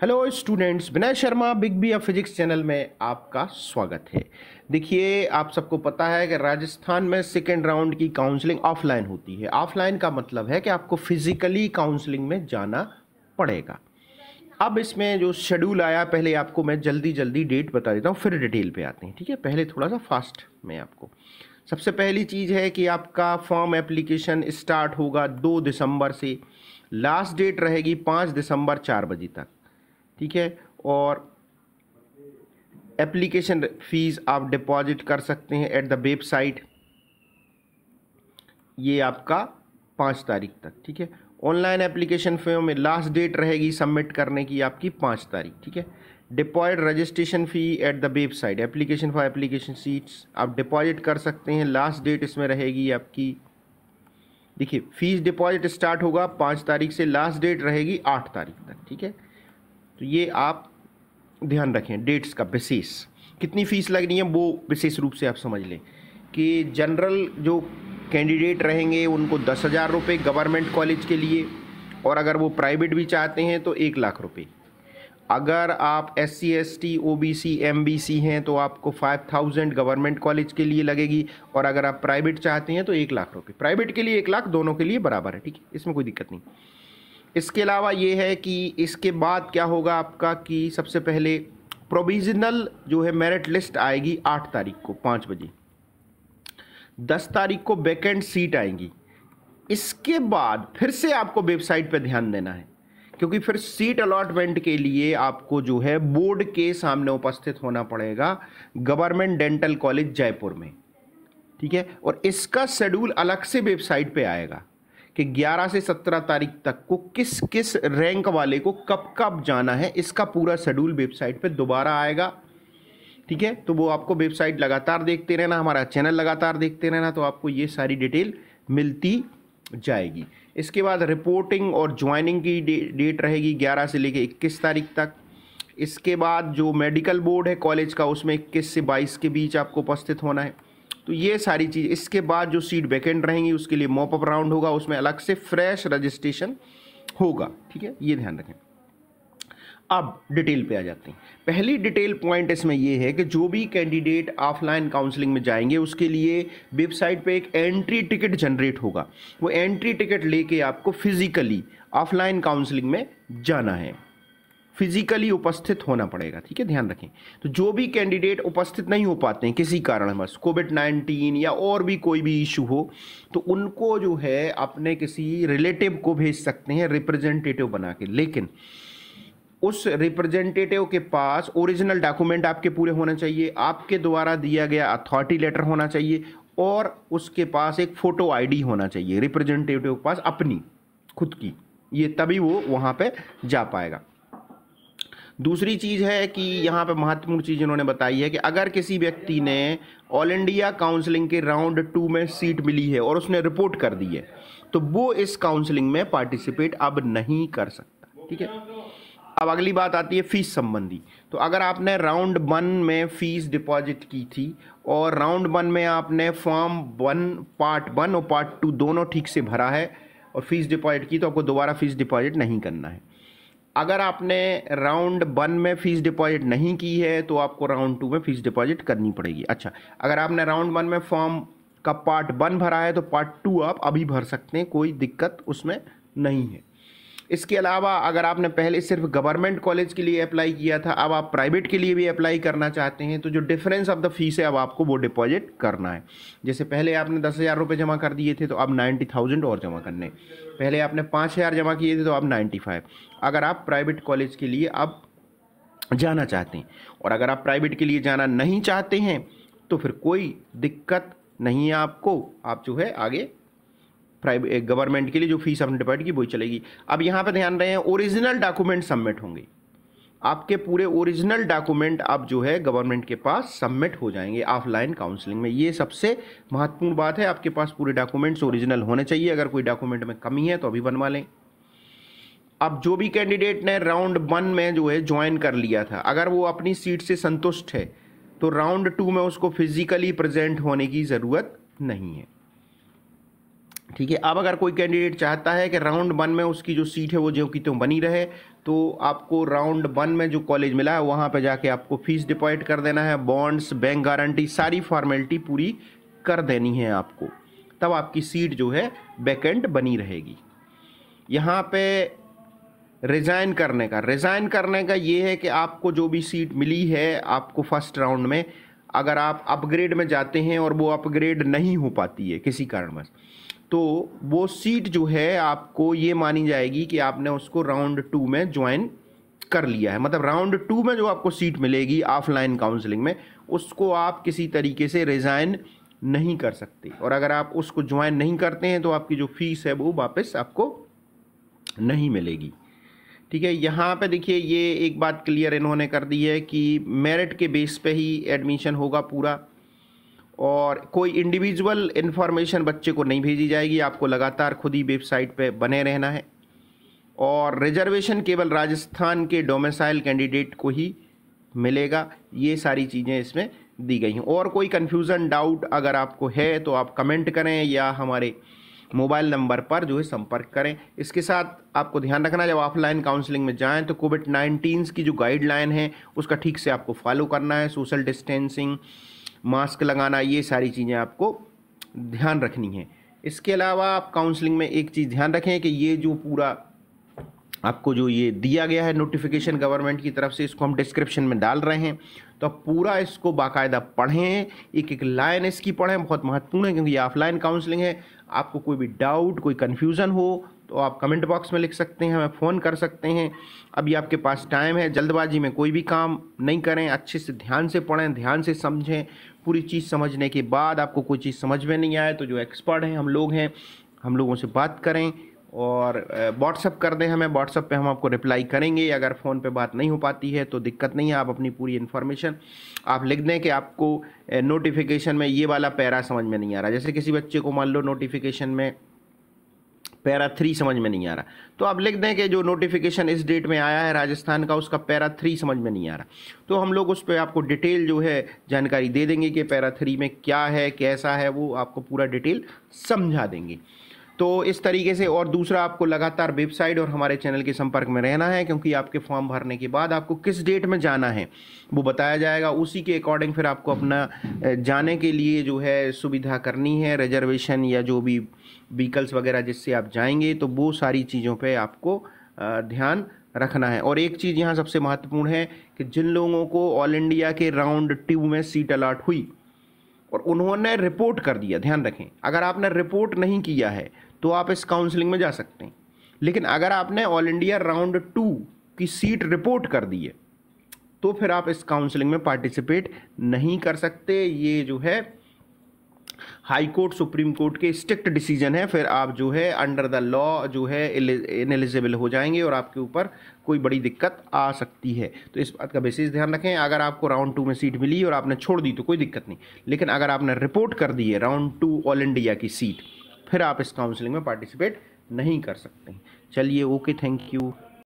hello students Vinay Sharma big B of physics channel में आपका स्वागत है देखिए आप सबको पता है कि राजस्थान में सेकेंड राउंड की काउंसलिंग ऑफलाइन होती है ऑफलाइन का मतलब है कि आपको फिजिकली काउंसलिंग में जाना पड़ेगा अब इसमें जो शेड्यूल आया पहले आपको मैं जल्दी जल्दी डेट बता देता हूँ फिर डिटेल पर आते हैं ठीक है पहले थोड़ा सा फास्ट में आपको सबसे पहली चीज़ है कि आपका फॉर्म एप्लीकेशन स्टार्ट होगा दो दिसंबर से लास्ट डेट रहेगी पाँच दिसंबर चार बजे तक ठीक है और एप्लीकेशन फ़ीस आप डिपॉजिट कर सकते हैं एट द वेबसाइट ये आपका पाँच तारीख तक ठीक है ऑनलाइन एप्लीकेशन फीओ में लास्ट डेट रहेगी सबमिट करने की आपकी पाँच तारीख ठीक है deposit registration fee at the website application for application seats आप डिपॉजिट कर सकते हैं लास्ट डेट इसमें रहेगी आपकी देखिए फीस डिपॉजिट स्टार्ट होगा पाँच तारीख से लास्ट डेट रहेगी आठ तारीख तक ठीक है तो ये आप ध्यान रखें डेट्स का विशेष कितनी फ़ीस लगनी है वो विशेष रूप से आप समझ लें कि जनरल जो कैंडिडेट रहेंगे उनको दस हज़ार रुपये गवर्नमेंट कॉलेज के लिए और अगर वो प्राइवेट भी चाहते हैं तो एक लाख रुपये अगर आप S C S T O B C M B C हैं तो आपको फाइव थाउजेंड गवर्नमेंट कॉलेज के लिए लगेगी और अगर आप प्राइवेट चाहते हैं तो एक लाख रुपये प्राइवेट के लिए एक लाख दोनों के लिए बराबर है ठीक है इसमें कोई दिक्कत नहीं इसके अलावा ये है कि इसके बाद क्या होगा आपका कि सबसे पहले प्रोविज़नल जो है मेरिट लिस्ट आएगी आठ तारीख को पाँच बजे दस तारीख को वैकेंट सीट आएंगी इसके बाद फिर से आपको वेबसाइट पर ध्यान देना है क्योंकि फिर सीट अलॉटमेंट के लिए आपको जो है बोर्ड के सामने उपस्थित होना पड़ेगा गवर्नमेंट डेंटल कॉलेज जयपुर में ठीक है और इसका शेड्यूल अलग से वेबसाइट पे आएगा कि 11 से 17 तारीख तक को किस किस रैंक वाले को कब कब जाना है इसका पूरा शेड्यूल वेबसाइट पे दोबारा आएगा ठीक है तो वो आपको वेबसाइट लगातार देखते रहना हमारा चैनल लगातार देखते रहना तो आपको ये सारी डिटेल मिलती जाएगी इसके बाद रिपोर्टिंग और ज्वाइनिंग की डे, डेट रहेगी 11 से लेके 21 तारीख तक इसके बाद जो मेडिकल बोर्ड है कॉलेज का उसमें इक्कीस से बाईस के बीच आपको उपस्थित होना है तो ये सारी चीज़ इसके बाद जो सीट वैकेंट रहेंगी उसके लिए मॉपअप राउंड होगा उसमें अलग से फ्रेश रजिस्ट्रेशन होगा ठीक है ये ध्यान रखें अब डिटेल पे आ जाते हैं पहली डिटेल पॉइंट इसमें यह है कि जो भी कैंडिडेट ऑफलाइन काउंसलिंग में जाएंगे उसके लिए वेबसाइट पे एक एंट्री टिकट जनरेट होगा वो एंट्री टिकट लेके आपको फिजिकली ऑफलाइन काउंसलिंग में जाना है फिजिकली उपस्थित होना पड़ेगा ठीक है ध्यान रखें तो जो भी कैंडिडेट उपस्थित नहीं हो पाते हैं किसी कारणवश कोविड नाइन्टीन या और भी कोई भी इशू हो तो उनको जो है अपने किसी रिलेटिव को भेज सकते हैं रिप्रेजेंटेटिव बना के लेकिन उस रिप्रेजेंटेटिव के पास ओरिजिनल डॉक्यूमेंट आपके पूरे होना चाहिए आपके द्वारा दिया गया अथॉरिटी लेटर होना चाहिए और उसके पास एक फ़ोटो आईडी होना चाहिए रिप्रेजेंटेटिव के पास अपनी खुद की ये तभी वो वहाँ पे जा पाएगा दूसरी चीज़ है कि यहाँ पे महत्वपूर्ण चीज़ इन्होंने बताई है कि अगर किसी व्यक्ति ने ऑल इंडिया काउंसलिंग के राउंड टू में सीट मिली है और उसने रिपोर्ट कर दी है तो वो इस काउंसलिंग में पार्टिसिपेट अब नहीं कर सकता ठीक है अब अगली बात आती है फीस संबंधी तो अगर आपने राउंड वन में फीस डिपॉजिट की थी और राउंड वन में आपने फॉर्म वन पार्ट वन और पार्ट टू दोनों ठीक से भरा है और फीस डिपॉजिट की तो आपको दोबारा फीस डिपॉजिट नहीं करना है अगर आपने राउंड वन में फ़ीस डिपॉजिट नहीं की है तो आपको राउंड टू में फ़ीस डिपॉजिट करनी पड़ेगी अच्छा अगर आपने राउंड वन में फॉर्म का पार्ट वन भरा है तो पार्ट टू आप अभी भर सकते हैं कोई दिक्कत उसमें नहीं है इसके अलावा अगर आपने पहले सिर्फ गवर्नमेंट कॉलेज के लिए अप्लाई किया था अब आप प्राइवेट के लिए भी अप्लाई करना चाहते हैं तो जो डिफरेंस ऑफ द फीस है अब आपको वो डिपॉजिट करना है जैसे पहले आपने दस हज़ार रुपये जमा कर दिए थे तो अब नाइन्टी थाउजेंड और जमा करने पहले आपने पाँच हज़ार जमा किए थे तो अब नाइन्टी फाइव अगर आप प्राइवेट कॉलेज के लिए अब जाना चाहते हैं और अगर आप प्राइवेट के लिए जाना नहीं चाहते हैं तो फिर कोई दिक्कत नहीं है आपको आप जो है आगे प्राइवेट गवर्नमेंट के लिए जो फीस अपने डिपार्ट की वही चलेगी अब यहाँ पर ध्यान रहे हैं ओरिजिनल डॉक्यूमेंट सबमिट होंगे आपके पूरे ओरिजिनल डॉक्यूमेंट आप जो है गवर्नमेंट के पास सबमिट हो जाएंगे ऑफलाइन काउंसलिंग में ये सबसे महत्वपूर्ण बात है आपके पास पूरे डॉक्यूमेंट्स ओरिजिनल होने चाहिए अगर कोई डॉक्यूमेंट में कमी है तो अभी बनवा लें अब जो भी कैंडिडेट ने राउंड वन में जो है ज्वाइन कर लिया था अगर वो अपनी सीट से संतुष्ट है तो राउंड टू में उसको फिजिकली प्रेजेंट होने की ज़रूरत नहीं है ठीक है अब अगर कोई कैंडिडेट चाहता है कि राउंड वन में उसकी जो सीट है वो जो की त्यों बनी रहे तो आपको राउंड वन में जो कॉलेज मिला है वहाँ पर जाके आपको फीस डिपॉजिट कर देना है बॉन्ड्स बैंक गारंटी सारी फॉर्मेलिटी पूरी कर देनी है आपको तब आपकी सीट जो है वैकेंट बनी रहेगी यहाँ पे रिज़ाइन करने का रिज़ाइन करने का ये है कि आपको जो भी सीट मिली है आपको फर्स्ट राउंड में अगर आप अपग्रेड में जाते हैं और वो अपग्रेड नहीं हो पाती है किसी कारणवश तो वो सीट जो है आपको ये मानी जाएगी कि आपने उसको राउंड टू में ज्वाइन कर लिया है मतलब राउंड टू में जो आपको सीट मिलेगी ऑफलाइन काउंसलिंग में उसको आप किसी तरीके से रिज़ाइन नहीं कर सकते और अगर आप उसको ज्वाइन नहीं करते हैं तो आपकी जो फीस है वो वापस आपको नहीं मिलेगी ठीक है यहाँ पे देखिए ये एक बात क्लियर इन्होंने कर दी है कि मेरिट के बेस पे ही एडमिशन होगा पूरा और कोई इंडिविजुअल इन्फॉर्मेशन बच्चे को नहीं भेजी जाएगी आपको लगातार खुद ही वेबसाइट पे बने रहना है और रिजर्वेशन केवल राजस्थान के डोमेसाइल कैंडिडेट को ही मिलेगा ये सारी चीज़ें इसमें दी गई हैं और कोई कन्फ्यूज़न डाउट अगर आपको है तो आप कमेंट करें या हमारे मोबाइल नंबर पर जो है संपर्क करें इसके साथ आपको ध्यान रखना जब ऑफलाइन काउंसलिंग में जाएं तो कोविड नाइन्टीन की जो गाइडलाइन है उसका ठीक से आपको फॉलो करना है सोशल डिस्टेंसिंग मास्क लगाना ये सारी चीज़ें आपको ध्यान रखनी है इसके अलावा आप काउंसलिंग में एक चीज़ ध्यान रखें कि ये जो पूरा आपको जो ये दिया गया है नोटिफिकेशन गवर्नमेंट की तरफ से इसको हम डिस्क्रिप्शन में डाल रहे हैं तो आप पूरा इसको बाकायदा पढ़ें एक एक लाइन इसकी पढ़ें बहुत महत्वपूर्ण है क्योंकि ये ऑफलाइन काउंसलिंग है आपको कोई भी डाउट कोई कन्फ्यूज़न हो तो आप कमेंट बॉक्स में लिख सकते हैं हमें फ़ोन कर सकते हैं अभी आपके पास टाइम है जल्दबाजी में कोई भी काम नहीं करें अच्छे से ध्यान से पढ़ें ध्यान से समझें पूरी चीज़ समझने के बाद आपको कोई चीज़ समझ में नहीं आए तो जो एक्सपर्ट हैं हम लोग हैं हम लोगों से बात करें और व्हाट्सअप कर दें हमें व्हाट्सअप पे हम आपको रिप्लाई करेंगे अगर फ़ोन पे बात नहीं हो पाती है तो दिक्कत नहीं है आप अपनी पूरी इन्फॉर्मेशन आप लिख दें कि आपको नोटिफिकेशन में ये वाला पैरा समझ में नहीं आ रहा जैसे किसी बच्चे को मान लो नोटिफिकेशन में पैरा थ्री समझ में नहीं आ रहा तो आप लिख दें कि जो नोटिफिकेशन इस डेट में आया है राजस्थान का उसका पैरा थ्री समझ में नहीं आ रहा तो हम लोग उस पर आपको डिटेल जो है जानकारी दे देंगे कि पैरा थ्री में क्या है कैसा है वो आपको पूरा डिटेल समझा देंगे तो इस तरीके से और दूसरा आपको लगातार वेबसाइट और हमारे चैनल के संपर्क में रहना है क्योंकि आपके फॉर्म भरने के बाद आपको किस डेट में जाना है वो बताया जाएगा उसी के अकॉर्डिंग फिर आपको अपना जाने के लिए जो है सुविधा करनी है रिजर्वेशन या जो भी व्हीकल्स वगैरह जिससे आप जाएंगे तो वो सारी चीज़ों पे आपको ध्यान रखना है और एक चीज़ यहाँ सबसे महत्वपूर्ण है कि जिन लोगों को ऑल इंडिया के राउंड ट्यू में सीट अलाट हुई और उन्होंने रिपोर्ट कर दिया ध्यान रखें अगर आपने रिपोर्ट नहीं किया है तो आप इस काउंसलिंग में जा सकते हैं लेकिन अगर आपने ऑल इंडिया राउंड टू की सीट रिपोर्ट कर दी है तो फिर आप इस काउंसलिंग में पार्टिसिपेट नहीं कर सकते ये जो है हाई कोर्ट सुप्रीम कोर्ट के स्ट्रिक्ट डिसीजन है फिर आप जो है अंडर द लॉ जो है इनएलिजिबल हो जाएंगे और आपके ऊपर कोई बड़ी दिक्कत आ सकती है तो इस बात का विशेष ध्यान रखें अगर आपको राउंड टू में सीट मिली और आपने छोड़ दी तो कोई दिक्कत नहीं लेकिन अगर आपने रिपोर्ट कर दी है राउंड टू ऑल इंडिया की सीट फिर आप इस काउंसलिंग में पार्टिसिपेट नहीं कर सकते चलिए ओके थैंक यू